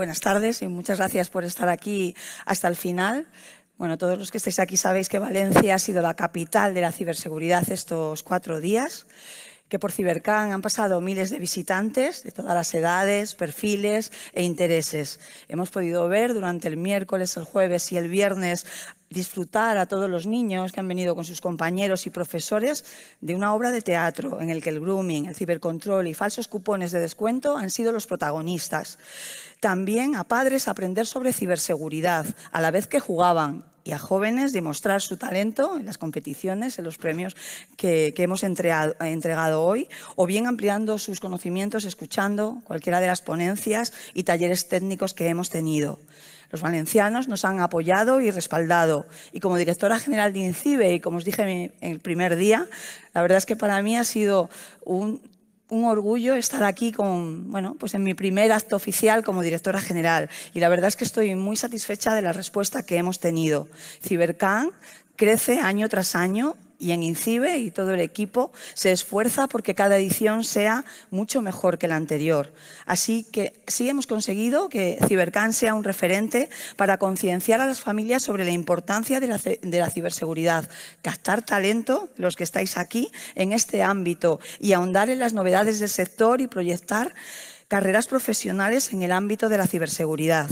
buenas tardes y muchas gracias por estar aquí hasta el final. Bueno, todos los que estáis aquí sabéis que Valencia ha sido la capital de la ciberseguridad estos cuatro días que por cibercán han pasado miles de visitantes de todas las edades, perfiles e intereses. Hemos podido ver durante el miércoles, el jueves y el viernes disfrutar a todos los niños que han venido con sus compañeros y profesores de una obra de teatro en el que el grooming, el cibercontrol y falsos cupones de descuento han sido los protagonistas. También a padres aprender sobre ciberseguridad, a la vez que jugaban y a jóvenes demostrar su talento en las competiciones, en los premios que, hemos entregado hoy, o bien ampliando sus conocimientos escuchando cualquiera de las ponencias y talleres técnicos que hemos tenido. Los valencianos nos han apoyado y respaldado. Y como directora general de INCIBE, y como os dije en el primer día, la verdad es que para mí ha sido un un orgullo estar aquí con, bueno, pues en mi primer acto oficial como directora general. Y la verdad es que estoy muy satisfecha de la respuesta que hemos tenido. Cibercan crece año tras año y en INCIBE y todo el equipo se esfuerza porque cada edición sea mucho mejor que la anterior. Así que sí hemos conseguido que Cibercan sea un referente para concienciar a las familias sobre la importancia de la, de la ciberseguridad, captar talento, los que estáis aquí, en este ámbito y ahondar en las novedades del sector y proyectar carreras profesionales en el ámbito de la ciberseguridad.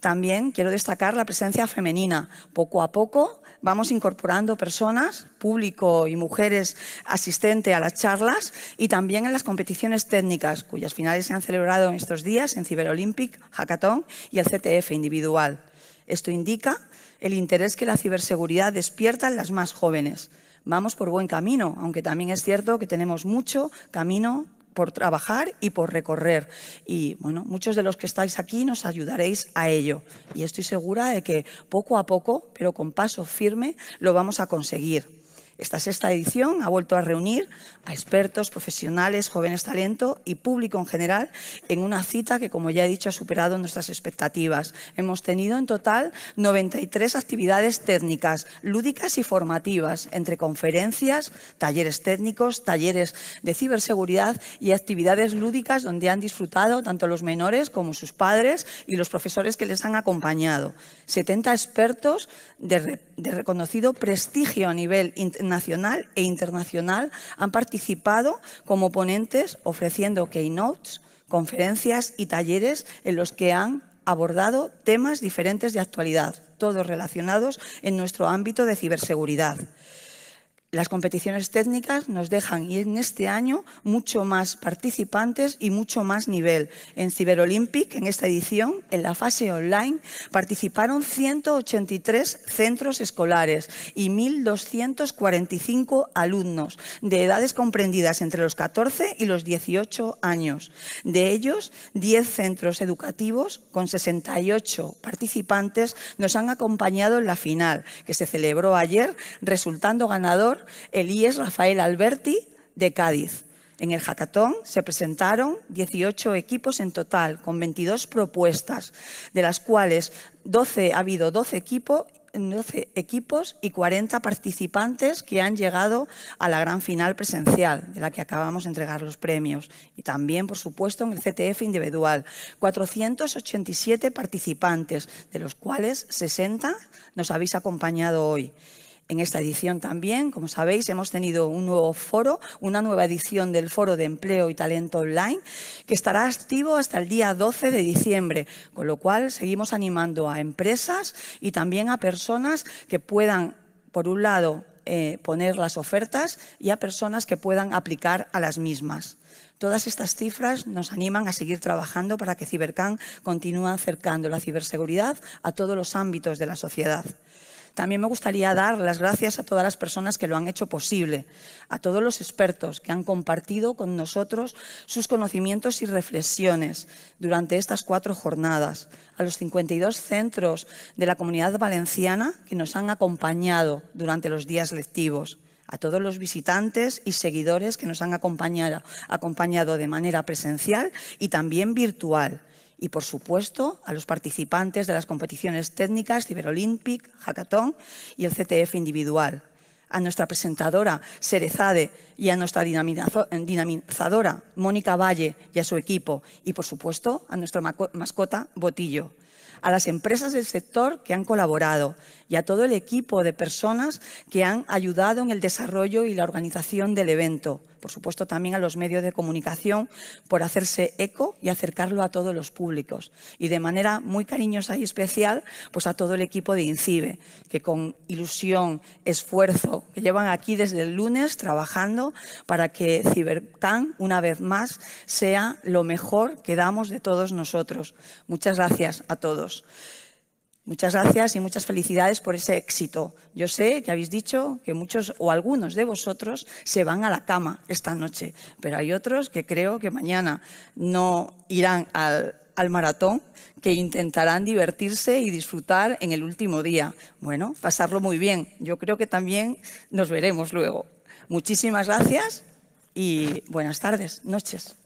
También quiero destacar la presencia femenina. Poco a poco vamos incorporando personas, público y mujeres asistentes a las charlas y también en las competiciones técnicas, cuyas finales se han celebrado en estos días en Ciberolímpic, Hackathon y el CTF individual. Esto indica el interés que la ciberseguridad despierta en las más jóvenes. Vamos por buen camino, aunque también es cierto que tenemos mucho camino por trabajar y por recorrer. Y bueno, muchos de los que estáis aquí nos ayudaréis a ello. Y estoy segura de que poco a poco, pero con paso firme, lo vamos a conseguir. Esta sexta edición ha vuelto a reunir a expertos, profesionales, jóvenes talento y público en general en una cita que, como ya he dicho, ha superado nuestras expectativas. Hemos tenido en total 93 actividades técnicas, lúdicas y formativas, entre conferencias, talleres técnicos, talleres de ciberseguridad y actividades lúdicas donde han disfrutado tanto los menores como sus padres y los profesores que les han acompañado. 70 expertos de de reconocido prestigio a nivel nacional e internacional han participado como ponentes ofreciendo keynotes, conferencias y talleres en los que han abordado temas diferentes de actualidad, todos relacionados en nuestro ámbito de ciberseguridad. Las competiciones técnicas nos dejan y en este año mucho más participantes y mucho más nivel. En Ciberolímpic, en esta edición, en la fase online, participaron 183 centros escolares y 1.245 alumnos de edades comprendidas entre los 14 y los 18 años. De ellos, 10 centros educativos con 68 participantes nos han acompañado en la final, que se celebró ayer, resultando ganador Elías Rafael Alberti de Cádiz. En el jacatón se presentaron 18 equipos en total, con 22 propuestas, de las cuales 12, ha habido equipos 12 equipos y 40 participantes que han llegado a la gran final presencial, de la que acabamos de entregar los premios. Y también, por supuesto, en el CTF individual, 487 participantes, de los cuales 60 nos habéis acompañado hoy. En esta edición también, como sabéis, hemos tenido un nuevo foro, una nueva edición del Foro de Empleo y Talento Online, que estará activo hasta el día 12 de diciembre, con lo cual seguimos animando a empresas y también a personas que puedan, por un lado, eh, poner las ofertas y a personas que puedan aplicar a las mismas. Todas estas cifras nos animan a seguir trabajando para que Cibercan continúe acercando la ciberseguridad a todos los ámbitos de la sociedad. También me gustaría dar las gracias a todas las personas que lo han hecho posible, a todos los expertos que han compartido con nosotros sus conocimientos y reflexiones durante estas cuatro jornadas, a los 52 centros de la comunidad valenciana que nos han acompañado durante los días lectivos a todos los visitantes y seguidores que nos han acompañado, acompañado de manera presencial y también virtual y, por supuesto, a los participantes de las competiciones técnicas Ciberolímpic, Hackathon y el CTF individual, a nuestra presentadora Serezade y a nuestra eh, dinamizadora Mónica Valle y a su equipo y, por supuesto, a nuestra mascota Botillo, a las empresas del sector que han colaborado y a todo el equipo de personas que han ayudado en el desarrollo y la organización del evento por supuesto también a los medios de comunicación por hacerse eco y acercarlo a todos los públicos. Y de manera muy cariñosa y especial, pues a todo el equipo de INCIBE, que con ilusión, esfuerzo, que llevan aquí desde el lunes trabajando para que CiberCan, una vez más, sea lo mejor que damos de todos nosotros. Muchas gracias a todos. Muchas gracias y muchas felicidades por ese éxito. Yo sé que habéis dicho que muchos o algunos de vosotros se van a la cama esta noche, pero hay otros que creo que mañana no irán al, al maratón, que intentarán divertirse y disfrutar en el último día. Bueno, pasarlo muy bien. Yo creo que también nos veremos luego. Muchísimas gracias y buenas tardes, noches.